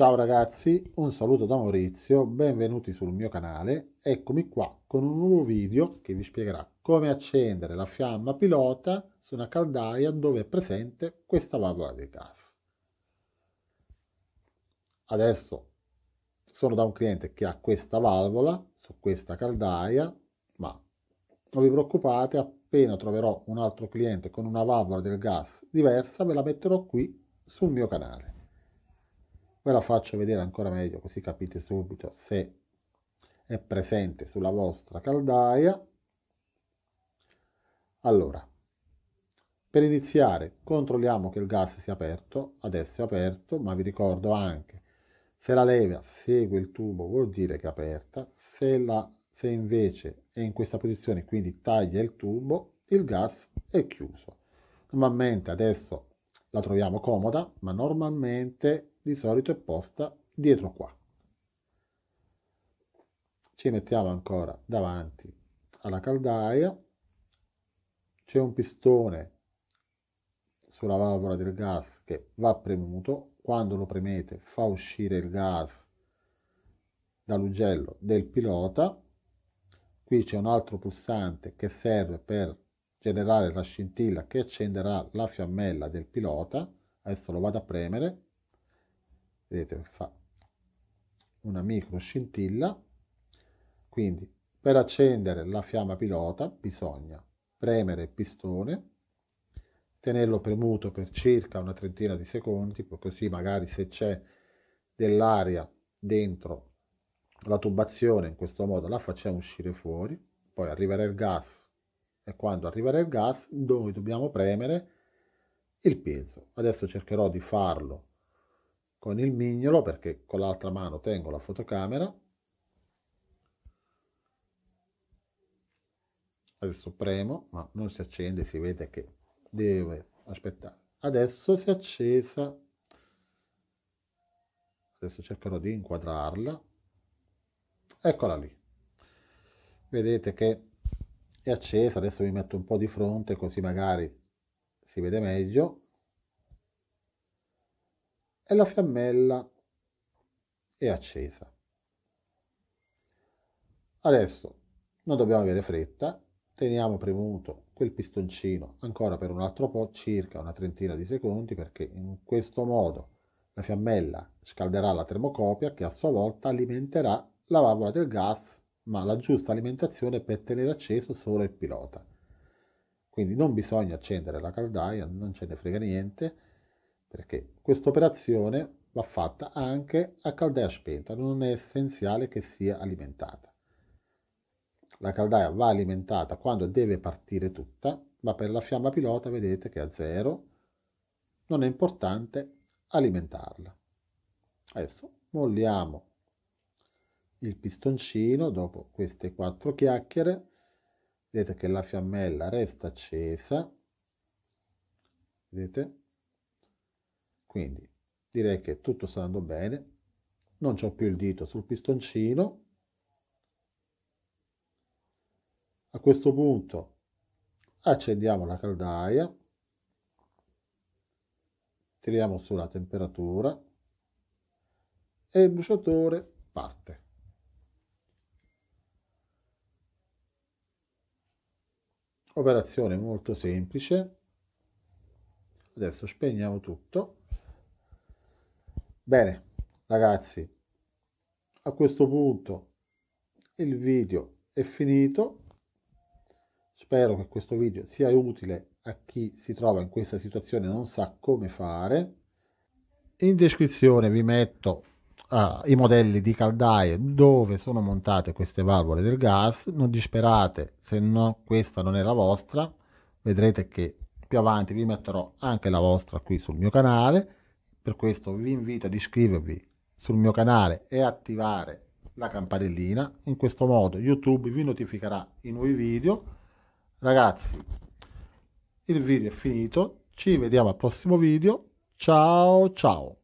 Ciao ragazzi, un saluto da Maurizio, benvenuti sul mio canale. Eccomi qua con un nuovo video che vi spiegherà come accendere la fiamma pilota su una caldaia dove è presente questa valvola di gas. Adesso sono da un cliente che ha questa valvola su questa caldaia, ma non vi preoccupate, appena troverò un altro cliente con una valvola del gas diversa ve la metterò qui sul mio canale. Ve la faccio vedere ancora meglio così capite subito se è presente sulla vostra caldaia. Allora, per iniziare controlliamo che il gas sia aperto, adesso è aperto, ma vi ricordo anche se la leva segue il tubo vuol dire che è aperta, se, la, se invece è in questa posizione quindi taglia il tubo, il gas è chiuso. Normalmente adesso la troviamo comoda, ma normalmente di solito è posta dietro qua. Ci mettiamo ancora davanti alla caldaia, c'è un pistone sulla valvola del gas che va premuto, quando lo premete fa uscire il gas dall'ugello del pilota, qui c'è un altro pulsante che serve per generare la scintilla che accenderà la fiammella del pilota, adesso lo vado a premere, vedete fa una micro scintilla quindi per accendere la fiamma pilota bisogna premere il pistone tenerlo premuto per circa una trentina di secondi così magari se c'è dell'aria dentro la tubazione in questo modo la facciamo uscire fuori poi arriverà il gas e quando arriverà il gas noi dobbiamo premere il peso adesso cercherò di farlo con il mignolo perché con l'altra mano tengo la fotocamera adesso premo ma non si accende si vede che deve aspettare adesso si è accesa adesso cercherò di inquadrarla eccola lì vedete che è accesa adesso mi metto un po di fronte così magari si vede meglio e la fiammella è accesa. Adesso non dobbiamo avere fretta, teniamo premuto quel pistoncino ancora per un altro po', circa una trentina di secondi, perché in questo modo la fiammella scalderà la termocopia che a sua volta alimenterà la valvola del gas, ma la giusta alimentazione per tenere acceso solo il pilota. Quindi non bisogna accendere la caldaia, non ce ne frega niente, perché questa operazione va fatta anche a caldaia spenta, non è essenziale che sia alimentata. La caldaia va alimentata quando deve partire tutta, ma per la fiamma pilota vedete che è a zero, non è importante alimentarla. Adesso molliamo il pistoncino dopo queste quattro chiacchiere, vedete che la fiammella resta accesa, vedete? Quindi direi che tutto sta andando bene, non ho più il dito sul pistoncino. A questo punto accendiamo la caldaia, tiriamo sulla temperatura e il bruciatore parte. Operazione molto semplice. Adesso spegniamo tutto. Bene, ragazzi, a questo punto il video è finito. Spero che questo video sia utile a chi si trova in questa situazione e non sa come fare. In descrizione vi metto ah, i modelli di caldaie dove sono montate queste valvole del gas. Non disperate se no questa non è la vostra. Vedrete che più avanti vi metterò anche la vostra qui sul mio canale per questo vi invito ad iscrivervi sul mio canale e attivare la campanellina. In questo modo YouTube vi notificherà i nuovi video. Ragazzi, il video è finito. Ci vediamo al prossimo video. Ciao ciao.